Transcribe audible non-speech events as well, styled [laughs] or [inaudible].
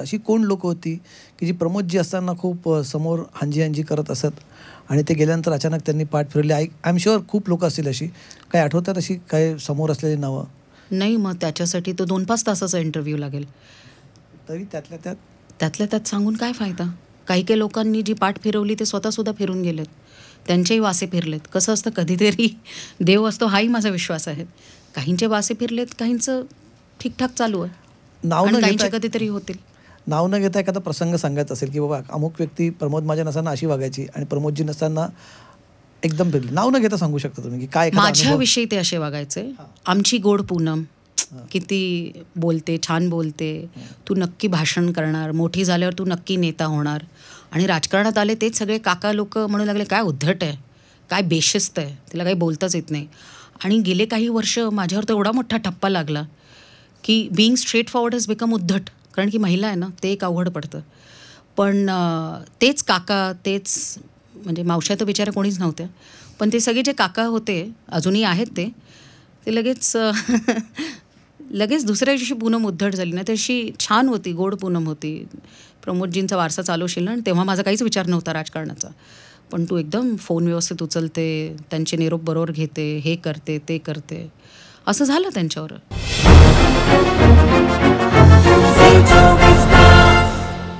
अशी कोण लोक होती की जी प्रमोदजी असताना खूप समोर हांजी हांजी करत असत आणि ते गेल्यानंतर अचानक त्यांनी पाठ फिरली आय आय एम शुअर खूप लोक असतील अशी काही आठवतात अशी काही समोर असलेली नावं नाही मग त्याच्यासाठी तो दोन पाच तासाचा इंटरव्ह्यू लागेल तरी त्यातल्या त्यात त्यातल्या त्यात सांगून काय फायदा काही काही लोकांनी जी पाठ फिरवली ते स्वतःसुद्धा फिरून गेलेत त्यांचेही वासे फिरलेत कसं असतं कधीतरी देव असतो हाही माझा विश्वास आहे काहींचे वासे फिरलेत काहींचं ठीकठाक चालू आहे नाव काहींचे कधीतरी होतील नाव न घेता एखादा प्रसंग सांगायचा असेल की बाबा अमुक व्यक्ती प्रमोद माझ्या नसताना अशी वागायची आणि प्रमोदजी नसताना एकदम फिरली नाव न घेता सांगू शकता तुम्ही की काय माझ्याविषयी ते असे वागायचे आमची गोड पूनम किती बोलते छान बोलते तू नक्की भाषण करणार मोठी झाल्यावर तू नक्की नेता होणार आणि राजकारणात आले तेच सगळे काका लोक म्हणू लागले काय उद्धट आहे काय बेशिस्त आहे तिला काही बोलताच येत नाही आणि गेले काही वर्ष माझ्यावर तर एवढा मोठा ठप्पा लागला की being straightforward has become उद्धट कारण की महिला आहे ना ते एक अवघड पडतं पण तेच काका तेच म्हणजे मावश्या तर बिचाऱ्या कोणीच नव्हत्या पण ते सगळे जे काका होते अजूनही आहेत ते ते लगेच [laughs] लगेच दुसऱ्या दिवशी पूनम उद्धट झाली ना तशी छान होती गोड पूनम होती प्रमोदजींचा वारसा चालू ना आणि तेव्हा माझा काहीच विचार नव्हता राजकारणाचा पण तू एकदम फोन व्यवस्थित उचलते त्यांचे निरोप बरोबर घेते हे करते ते करते असं झालं त्यांच्यावर